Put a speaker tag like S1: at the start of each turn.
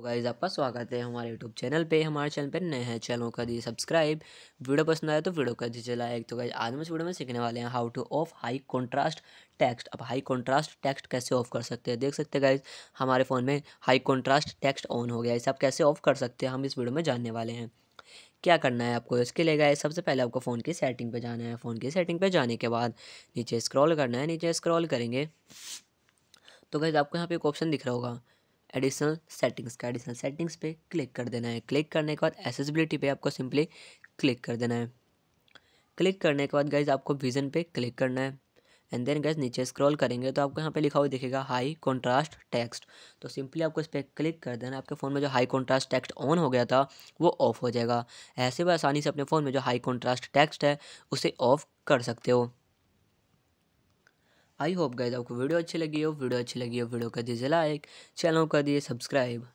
S1: तो गाइज आपका स्वागत है हमारे यूट्यूब चैनल पे हमारे चैनल पे नए हैं चैनल कर दिए सब्सक्राइब वीडियो पसंद आया तो वीडियो कर दीजिए लाइक तो गाइज आज हम इस वीडियो में सीखने वाले हैं how to off high contrast text अब हाई कंट्रास्ट टेक्स्ट कैसे ऑफ कर सकते हैं देख सकते हैं गाइज हमारे फ़ोन में हाई कॉन्ट्रास्ट टेक्स्ट ऑन हो गया इसे आप कैसे ऑफ कर सकते हैं हम इस वीडियो में जानने वाले हैं क्या करना है आपको इसके लिए गए सबसे पहले आपको फ़ोन की सेटिंग पे जाना है फ़ोन की सेटिंग पे जाने के बाद नीचे स्क्रॉल करना है नीचे स्क्रॉल करेंगे तो गाइज आपको यहाँ पे एक ऑप्शन दिख रहा होगा एडिशनल सेटिंग्स का एडिशनल सेटिंग्स पे क्लिक कर देना है क्लिक करने के बाद एसेसिबिलिटी पे आपको सिंपली क्लिक कर देना है क्लिक करने के बाद गाइज आपको विजन पे क्लिक करना है एंड देन गैस नीचे स्क्रॉल करेंगे तो आपको यहाँ पे लिखा हुआ दिखेगा हाई कॉन्ट्रास्ट टेक्स्ट तो सिंपली आपको इस पर क्लिक कर देना आपके फ़ोन में जो हाई कॉन्ट्रास्ट टेक्स्ट ऑन हो गया था वो ऑफ़ हो जाएगा ऐसे भी आसानी से अपने फ़ोन में जो हाई कॉन्ट्रास्ट टेक्स्ट है उसे ऑफ़ कर सकते हो आई होप गाइज आपको वीडियो अच्छी लगी हो वीडियो अच्छी लगी हो वीडियो कर दीजिए लाइक चैनल कर दिए सब्सक्राइब